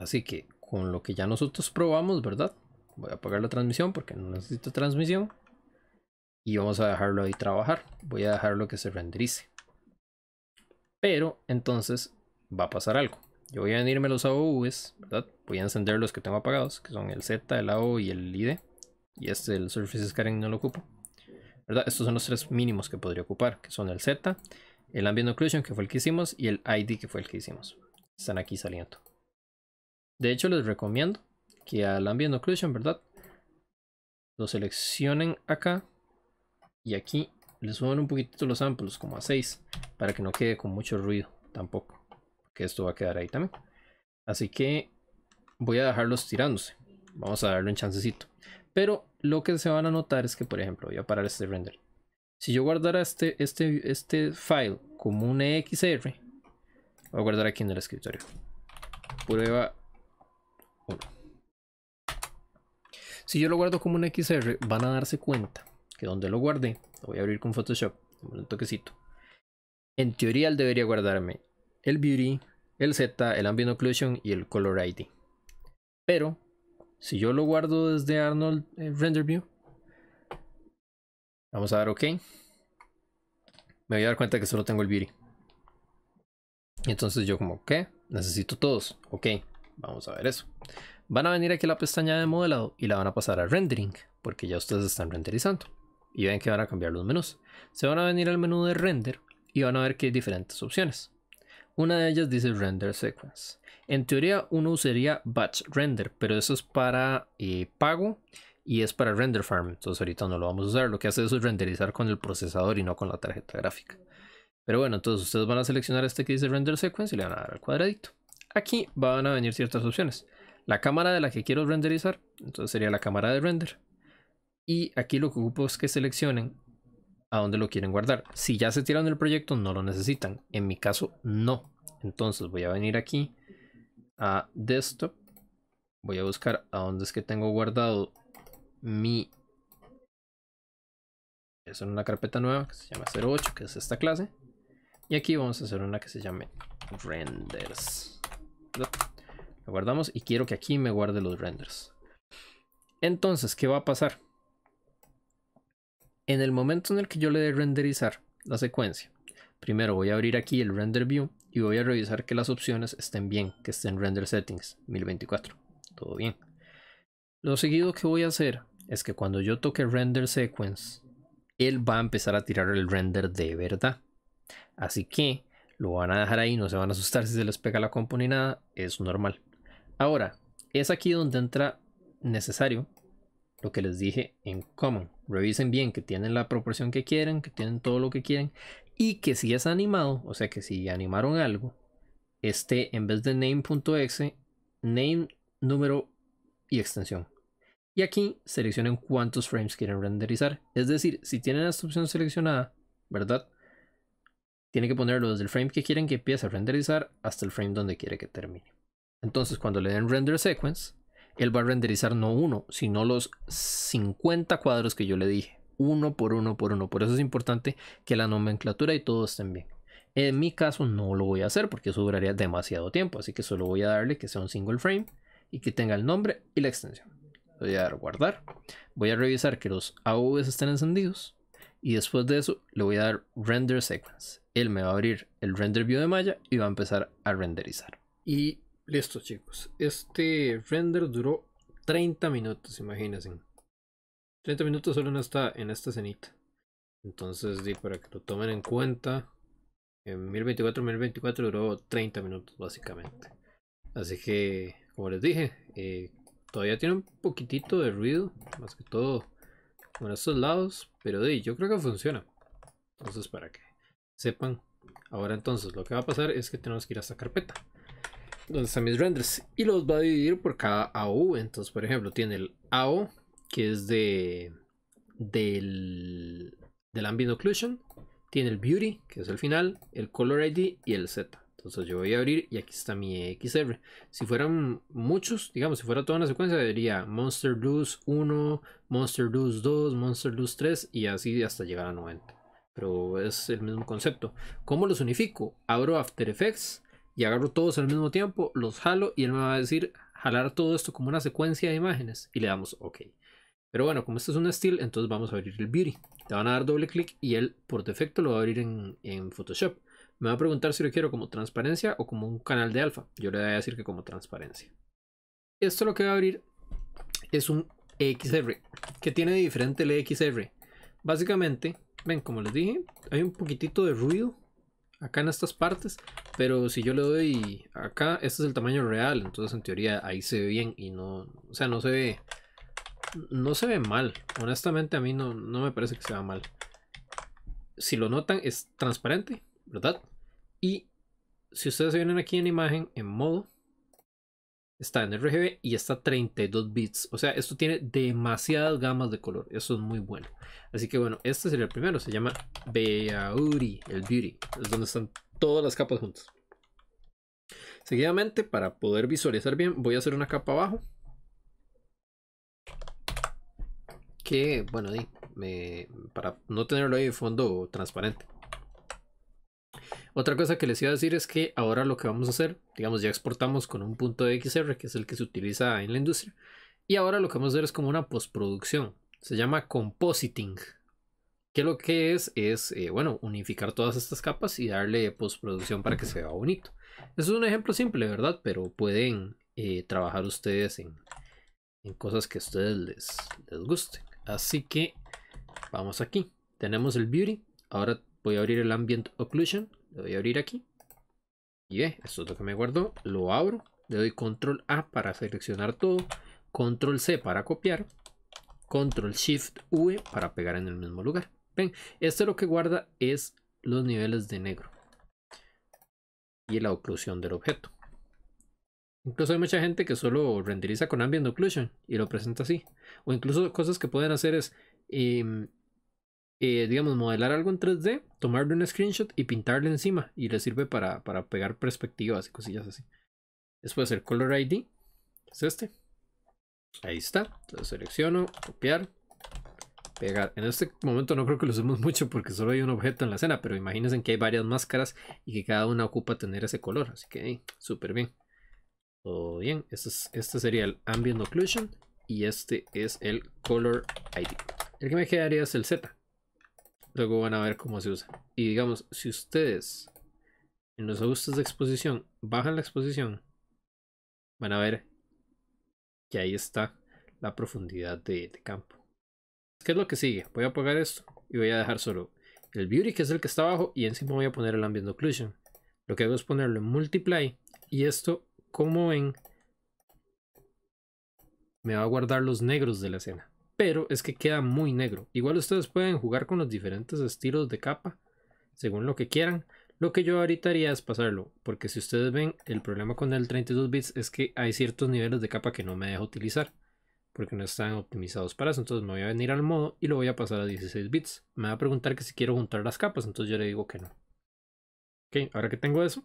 Así que con lo que ya nosotros probamos, ¿verdad? Voy a apagar la transmisión porque no necesito transmisión. Y vamos a dejarlo ahí trabajar. Voy a dejarlo que se renderice. Pero entonces va a pasar algo. Yo voy a venirme los AOVs, ¿verdad? Voy a encender los que tengo apagados, que son el Z, el AO y el ID. Y este, el Surface Scaring, no lo ocupo. ¿Verdad? Estos son los tres mínimos que podría ocupar, que son el Z, el Ambient Occlusion, que fue el que hicimos, y el ID, que fue el que hicimos. Están aquí saliendo. De hecho, les recomiendo que al Ambient Occlusion, ¿verdad? Lo seleccionen acá y aquí le suben un poquitito los samples, como a 6, para que no quede con mucho ruido tampoco, Que esto va a quedar ahí también. Así que voy a dejarlos tirándose. Vamos a darle un chancecito. Pero lo que se van a notar es que, por ejemplo, voy a parar este render. Si yo guardara este, este, este file como un EXR, voy a guardar aquí en el escritorio. Prueba si yo lo guardo como un XR, van a darse cuenta que donde lo guardé, lo voy a abrir con Photoshop, un toquecito. En teoría él debería guardarme el Beauty, el Z, el Ambient Occlusion y el Color ID. Pero, si yo lo guardo desde Arnold eh, Render View, vamos a dar OK. Me voy a dar cuenta que solo tengo el Beauty. Entonces yo como, que Necesito todos. Ok. Vamos a ver eso. Van a venir aquí a la pestaña de modelado y la van a pasar a rendering, porque ya ustedes están renderizando. Y ven que van a cambiar los menús. Se van a venir al menú de render y van a ver que hay diferentes opciones. Una de ellas dice render sequence. En teoría uno usaría batch render, pero eso es para eh, pago y es para render farm. Entonces ahorita no lo vamos a usar. Lo que hace eso es renderizar con el procesador y no con la tarjeta gráfica. Pero bueno, entonces ustedes van a seleccionar este que dice render sequence y le van a dar al cuadradito. Aquí van a venir ciertas opciones. La cámara de la que quiero renderizar, entonces sería la cámara de render. Y aquí lo que ocupo es que seleccionen a dónde lo quieren guardar. Si ya se tiraron el proyecto, no lo necesitan. En mi caso, no. Entonces voy a venir aquí a desktop. Voy a buscar a dónde es que tengo guardado mi... Es una carpeta nueva que se llama 08, que es esta clase. Y aquí vamos a hacer una que se llame renders. Lo guardamos y quiero que aquí me guarde los renders. Entonces, ¿qué va a pasar? En el momento en el que yo le dé renderizar la secuencia, primero voy a abrir aquí el render view y voy a revisar que las opciones estén bien, que estén render settings 1024. Todo bien. Lo seguido que voy a hacer es que cuando yo toque render sequence, él va a empezar a tirar el render de verdad. Así que lo van a dejar ahí, no se van a asustar si se les pega la compu ni nada, es normal. Ahora, es aquí donde entra necesario lo que les dije en common. Revisen bien que tienen la proporción que quieren, que tienen todo lo que quieren y que si es animado, o sea que si animaron algo, esté en vez de name.exe, name, número y extensión. Y aquí seleccionen cuántos frames quieren renderizar. Es decir, si tienen esta opción seleccionada, ¿verdad? tiene que ponerlo desde el frame que quieren que empiece a renderizar hasta el frame donde quiere que termine. Entonces, cuando le den render sequence, él va a renderizar no uno, sino los 50 cuadros que yo le dije, uno por uno por uno. Por eso es importante que la nomenclatura y todo estén bien. En mi caso no lo voy a hacer porque eso duraría demasiado tiempo, así que solo voy a darle que sea un single frame y que tenga el nombre y la extensión. Voy a dar guardar. Voy a revisar que los AVs estén encendidos y después de eso le voy a dar render sequence. Él me va a abrir el render view de Maya y va a empezar a renderizar. Y listo chicos, este render duró 30 minutos, imagínense. 30 minutos solo en esta cenita. Entonces, di para que lo tomen en cuenta, en 1024-1024 duró 30 minutos básicamente. Así que, como les dije, eh, todavía tiene un poquitito de ruido, más que todo con estos lados, pero de, yo creo que funciona. Entonces, para que sepan. Ahora entonces, lo que va a pasar es que tenemos que ir a esta carpeta. Donde están mis renders. Y los va a dividir por cada AU. Entonces, por ejemplo, tiene el AO, que es de del, del Ambient Occlusion. Tiene el Beauty, que es el final. El Color ID y el Z. Entonces yo voy a abrir y aquí está mi e XR. Si fueran muchos, digamos, si fuera toda una secuencia, diría Monster Blues 1, Monster Blues 2, Monster Blues 3 y así hasta llegar a 90. Pero es el mismo concepto. ¿Cómo los unifico? Abro After Effects y agarro todos al mismo tiempo, los jalo y él me va a decir jalar todo esto como una secuencia de imágenes y le damos OK. Pero bueno, como este es un steel, entonces vamos a abrir el beauty. Te van a dar doble clic y él por defecto lo va a abrir en, en Photoshop. Me va a preguntar si lo quiero como transparencia o como un canal de alfa. Yo le voy a decir que como transparencia. Esto lo que va a abrir es un EXR. que tiene diferente el EXR? Básicamente, ven, como les dije, hay un poquitito de ruido acá en estas partes, pero si yo le doy acá, este es el tamaño real, entonces en teoría ahí se ve bien y no, o sea, no se ve, no se ve mal, honestamente a mí no, no me parece que se vea mal. Si lo notan, es transparente, ¿verdad? Y si ustedes se vienen aquí en imagen, en modo, está en RGB y está 32 bits. O sea, esto tiene demasiadas gamas de color. Eso es muy bueno. Así que bueno, este sería el primero. Se llama Beauty, el Beauty. Es donde están todas las capas juntas. Seguidamente, para poder visualizar bien, voy a hacer una capa abajo. Que, bueno, para no tenerlo ahí de fondo transparente. Otra cosa que les iba a decir es que ahora lo que vamos a hacer, digamos, ya exportamos con un punto de XR, que es el que se utiliza en la industria, y ahora lo que vamos a hacer es como una postproducción. Se llama compositing. Que lo que es es, eh, bueno, unificar todas estas capas y darle postproducción para que se vea bonito. Eso es un ejemplo simple, ¿verdad? Pero pueden eh, trabajar ustedes en, cosas que a ustedes les, les gusten. Así que vamos aquí. Tenemos el Beauty. Ahora voy a abrir el Ambient Occlusion le voy a abrir aquí. Y ve, esto es lo que me guardó. Lo abro. Le doy control A para seleccionar todo. Control C para copiar. Control Shift V para pegar en el mismo lugar. Ven, esto lo que guarda es los niveles de negro. Y la oclusión del objeto. Incluso hay mucha gente que solo renderiza con ambient occlusion y lo presenta así. O incluso cosas que pueden hacer es em, eh, digamos, modelar algo en 3D, tomarle un screenshot y pintarle encima. Y le sirve para, para pegar perspectivas y cosillas así. Después el Color ID, es este. Ahí está. lo selecciono, copiar, pegar. En este momento no creo que lo usemos mucho porque solo hay un objeto en la escena, pero imagínense que hay varias máscaras y que cada una ocupa tener ese color. Así que ahí, súper bien. Todo bien. Este, este sería el Ambient Occlusion y este es el Color ID. El que me quedaría es el Z. Luego van a ver cómo se usa. Y digamos, si ustedes en los ajustes de exposición bajan la exposición, van a ver que ahí está la profundidad de, campo. ¿Qué es lo que sigue? Voy a apagar esto y voy a dejar solo el beauty que es el que está abajo y encima voy a poner el ambient occlusion. Lo que hago es ponerlo en multiply y esto, como ven, me va a guardar los negros de la escena pero es que queda muy negro. Igual ustedes pueden jugar con los diferentes estilos de capa, según lo que quieran. Lo que yo ahorita haría es pasarlo, porque si ustedes ven, el problema con el 32 bits es que hay ciertos niveles de capa que no me deja utilizar, porque no están optimizados para eso. Entonces me voy a venir al modo y lo voy a pasar a 16 bits. Me va a preguntar que si quiero juntar las capas, entonces yo le digo que no. Ok, ahora que tengo eso,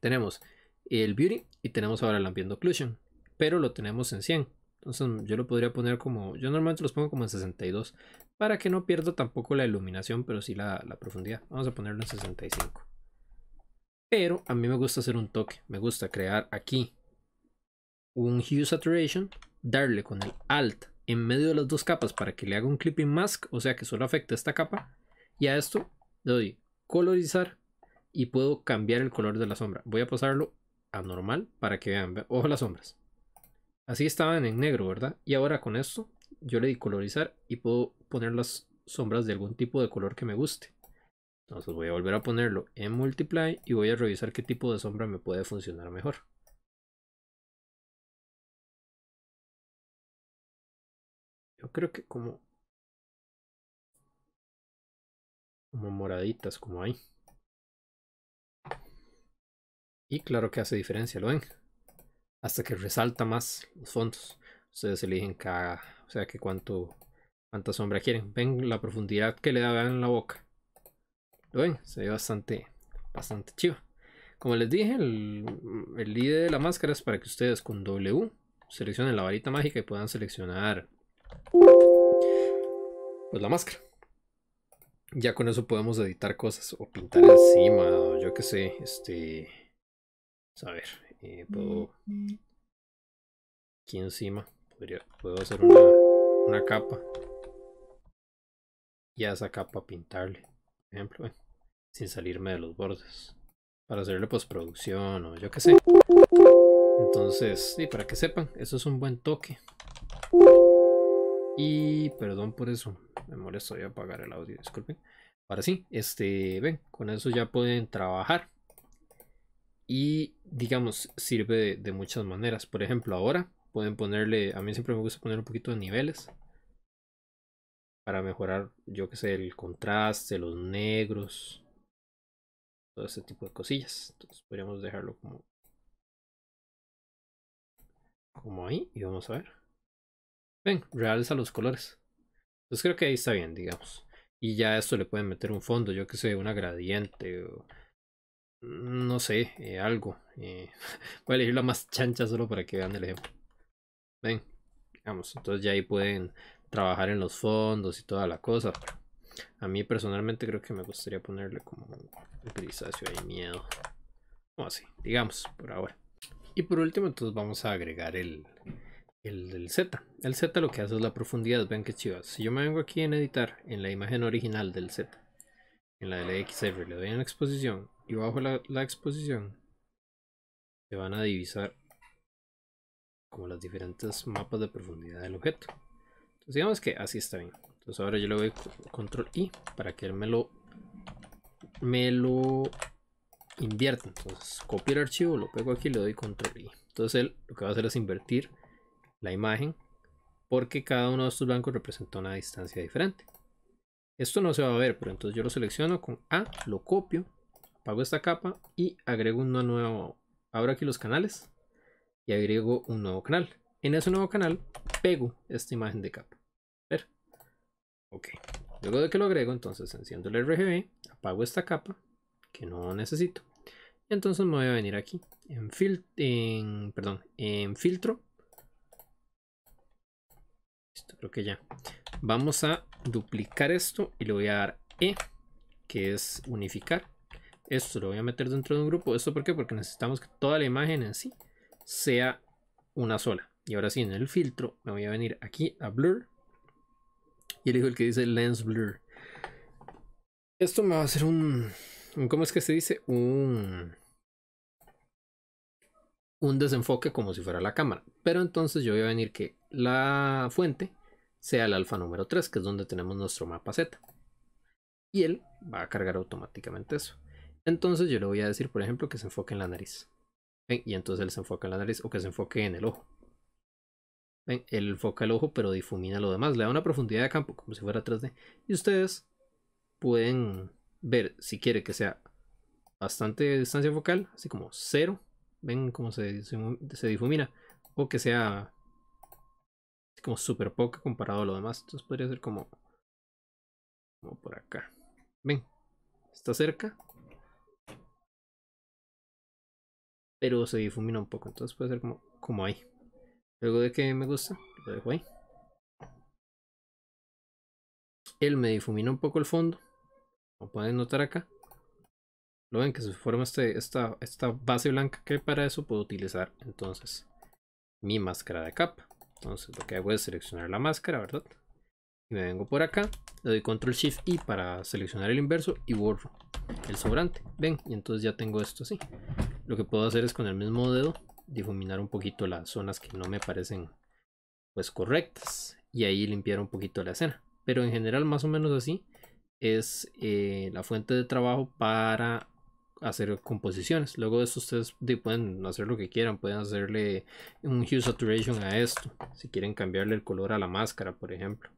tenemos el Beauty y tenemos ahora el Ambient Occlusion, pero lo tenemos en 100. Entonces mm, yo lo podría poner como, yo normalmente los pongo como en 62, para que no pierda tampoco la iluminación, pero sí la, profundidad. Vamos a ponerlo en 65. Pero a mí me gusta hacer un toque, me gusta crear aquí un Hue Saturation, darle con el Alt en medio de las dos capas para que le haga un clipping mask, o sea que solo afecte esta capa. Y a esto le doy colorizar y puedo cambiar el color de la sombra. Voy a pasarlo a normal para que vean, ojo las sombras. Así estaban en negro, ¿verdad? Y ahora con esto yo le di colorizar y puedo poner las sombras de algún tipo de color que me guste. Entonces voy a volver a ponerlo en multiply y voy a revisar qué tipo de sombra me puede funcionar mejor. Yo creo que como... Como moraditas, como ahí. Y claro que hace diferencia, ¿lo ven? hasta que resalta más los fondos. Ustedes eligen cada, o sea que cuánto, cuánta sombra quieren. Ven la profundidad que le da en la boca. ¿Lo ven? Se ve bastante, bastante chido. Como les dije, el, el ID de la máscara es para que ustedes con W seleccionen la varita mágica y puedan seleccionar pues la máscara. Ya con eso podemos editar cosas o pintar encima o yo qué sé, este... A ver, eh, mm, puedo. Mm. Aquí encima. puedo hacer una, una capa. Y a esa capa pintarle. ejemplo, sin salirme de los bordes. Para hacerle postproducción o yo qué sé. Entonces, sí, para que sepan, eso es un buen toque. Y perdón por eso, me molesto, voy a apagar el audio, disculpen. Ahora sí, este, ven, con eso ya pueden trabajar. Y digamos, sirve de, muchas maneras. Por ejemplo, ahora pueden ponerle, a mí siempre me gusta poner un poquito de niveles. Para mejorar, yo que sé, el contraste, los negros. Todo ese tipo de cosillas. Entonces podríamos dejarlo como... Como ahí. Y vamos a ver. Ven, realza los colores. Entonces creo que ahí está bien, digamos. Y ya a esto le pueden meter un fondo, yo que sé, una gradiente Mm, no sé, eh, algo. Eh, voy a elegir la más chancha solo para que vean el ejemplo. Ven, vamos, entonces ya ahí pueden trabajar en los fondos y toda la cosa. A mí personalmente creo que me gustaría ponerle como grisáceo y miedo. O así, digamos, por ahora. Y por último, entonces vamos a agregar el, el, Z. El Z lo que hace es la profundidad. ven que chivas. Si yo me vengo aquí en editar, en la imagen original del Z, en la LXR le doy en exposición y bajo la, exposición se van a divisar como las diferentes mapas de profundidad del objeto entonces digamos que así está bien entonces ahora yo le doy control I para que él me lo me lo invierta entonces copio el archivo lo pego aquí y le doy control I entonces él lo que va a hacer es invertir la imagen porque cada uno de estos blancos representa una distancia diferente esto no se va a ver, pero entonces yo lo selecciono con A, lo copio, apago esta capa y agrego un nuevo, abro aquí los canales y agrego un nuevo canal. En ese nuevo canal pego esta imagen de capa. Ver. Ok. Luego de que lo agrego, entonces enciendo el RGB, apago esta capa que no necesito. Entonces me voy a venir aquí en, en, perdón, en filtro. Listo, creo que ya. Vamos a duplicar esto y le voy a dar E, que es unificar. Esto lo voy a meter dentro de un grupo. ¿Esto por qué? Porque necesitamos que toda la imagen en sí sea una sola. Y ahora sí, en el filtro me voy a venir aquí a Blur. Y elijo el que dice Lens Blur. Esto me va a hacer un... ¿Cómo es que se dice? Un... Un desenfoque como si fuera la cámara. Pero entonces yo voy a venir que la fuente sea el alfa número 3, que es donde tenemos nuestro mapa Z. Y él va a cargar automáticamente eso. Entonces yo le voy a decir, por ejemplo, que se enfoque en la nariz. Y entonces él se enfoca en la nariz o que se enfoque en el ojo. Él enfoca el ojo pero difumina lo demás. Le da una profundidad de campo como si fuera 3D. Y ustedes pueden ver si quiere que sea bastante distancia focal, así como cero. ¿Ven cómo se, se difumina? O que sea como super poca comparado a lo demás. Entonces podría ser como, como por acá. Ven, está cerca. Pero se difumina un poco. Entonces puede ser como, como ahí. Luego de que me gusta, lo dejo ahí. Él me difumina un poco el fondo. Como pueden notar acá. Lo ven que se forma este, esta, esta base blanca que para eso puedo utilizar entonces mi máscara de capa. Entonces lo que hago es seleccionar la máscara, ¿verdad? Y me vengo por acá, le doy control shift I para seleccionar el inverso y borro el sobrante. Ven, y entonces ya tengo esto así. Lo que puedo hacer es con el mismo dedo difuminar un poquito las zonas que no me parecen pues correctas y ahí limpiar un poquito la escena. Pero en general más o menos así es eh, la fuente de trabajo para hacer composiciones. Luego de eso ustedes pueden hacer lo que quieran, pueden hacerle un hue saturation a esto, si quieren cambiarle el color a la máscara, por ejemplo.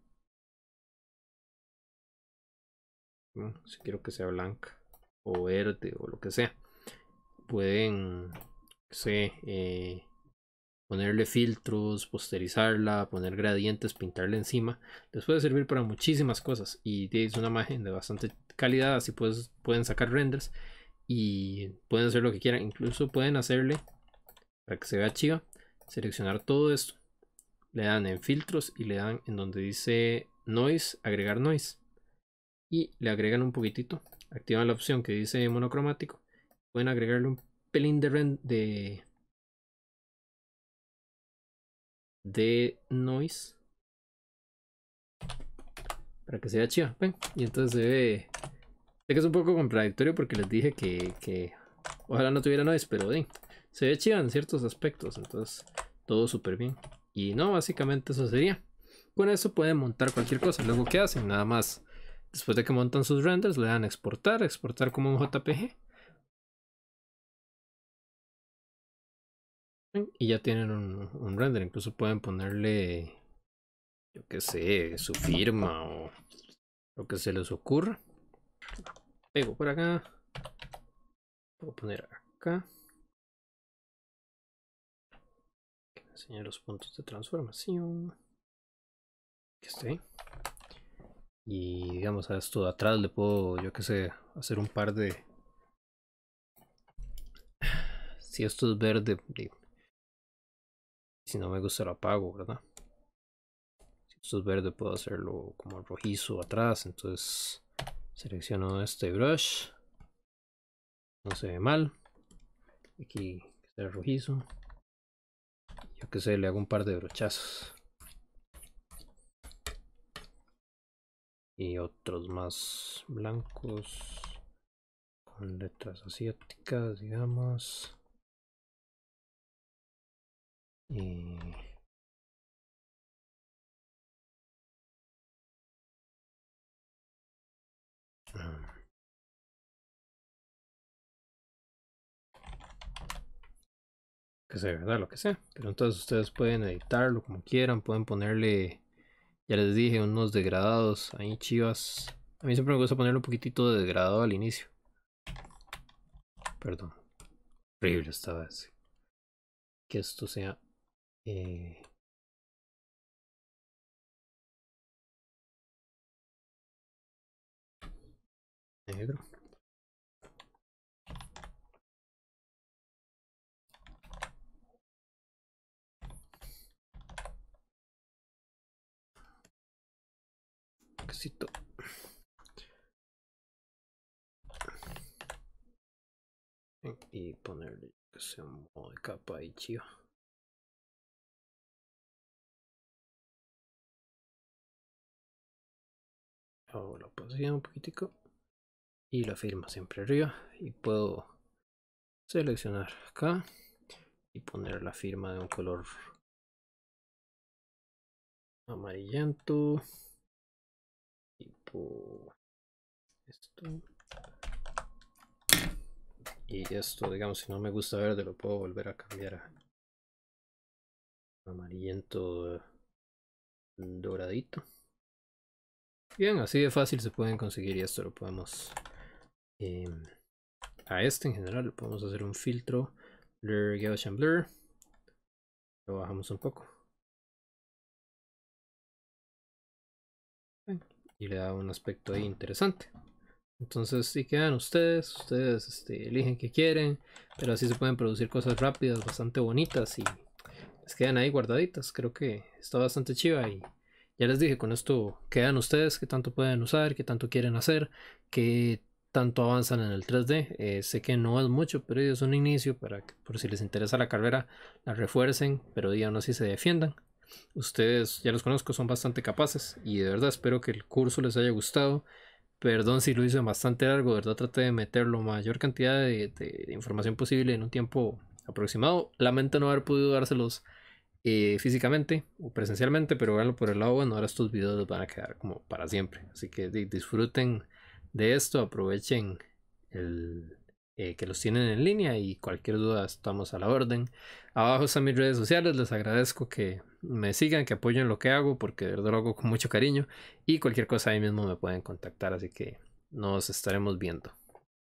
si quiero que sea blanca o verde o lo que sea. Pueden, eh, ponerle filtros, posterizarla, poner gradientes, pintarle encima. Les puede servir para muchísimas cosas y es una imagen de bastante calidad, así pues, pueden sacar renders y pueden hacer lo que quieran. Incluso pueden hacerle, para que se vea chiva, seleccionar todo esto. Le dan en filtros y le dan en donde dice noise, agregar noise. Y le agregan un poquitito. Activan la opción que dice monocromático. Pueden agregarle un pelín de, de, noise. Para que sea chiva. Ven. Y entonces se Sé que es un poco contradictorio porque les dije que, ojalá no tuviera noise, pero se ve chido en ciertos aspectos, entonces todo súper bien. Y no, básicamente eso sería. Con eso pueden montar cualquier cosa. Luego, ¿qué hacen? Nada más, después de que montan sus renders, le dan exportar, exportar como un JPG. Y ya tienen un, un render, incluso pueden ponerle, yo qué sé, su firma o lo que se les ocurra. Pego por acá. Puedo poner acá. Enseñar los puntos de transformación. Que esté. Y digamos a esto de atrás le puedo, yo que sé, hacer un par de... Si esto es verde, Si no me gusta lo apago, ¿verdad? Si esto es verde puedo hacerlo como rojizo atrás, entonces... Selecciono este brush. No se ve mal. Aquí está rojizo. Yo que sé, le hago un par de brochazos. Y otros más blancos. Con letras asiáticas, digamos. que sea, ¿verdad? Lo que sea. Pero entonces ustedes pueden editarlo como quieran, pueden ponerle, ya les dije, unos degradados ahí chivas. A mí siempre me gusta ponerle un poquitito de degradado al inicio. Perdón. Horrible esta vez. Que esto sea... Eh, negro. Y ponerle que sea un modo de capa y chiva. Hago la posición un poquitico. Y la firma siempre arriba. Y puedo seleccionar acá. Y poner la firma de un color amarillento y esto digamos si no me gusta verde lo puedo volver a cambiar a amarillento doradito bien así de fácil se pueden conseguir y esto lo podemos em, a este en general podemos hacer un filtro blur gaussian blur lo bajamos un poco y le da un aspecto ahí interesante. Entonces si quedan ustedes, ustedes este, eligen qué quieren, pero así se pueden producir cosas rápidas, bastante bonitas y les quedan ahí guardaditas. Creo que está bastante chiva y ya les dije, con esto quedan ustedes, qué tanto pueden usar, qué tanto quieren hacer, qué tanto avanzan en el 3D. Eh, sé que no es mucho, pero es un inicio para que por si les interesa la carrera la refuercen, pero aún así se defiendan. Ustedes, ya los conozco, son bastante capaces y de verdad espero que el curso les haya gustado. Perdón si lo hice bastante largo, de verdad traté de meter la mayor cantidad de, información posible en un tiempo aproximado. Lamento no haber podido dárselos eh, físicamente o presencialmente, pero por el lado bueno, ahora estos videos van a quedar como para siempre. Así que disfruten de esto, aprovechen el, eh, que los tienen en línea y cualquier duda estamos a la orden. Abajo están mis redes sociales, les agradezco que me sigan, que apoyen lo que hago, porque de verdad lo hago con mucho cariño. Y cualquier cosa ahí mismo me pueden contactar, así que nos estaremos viendo.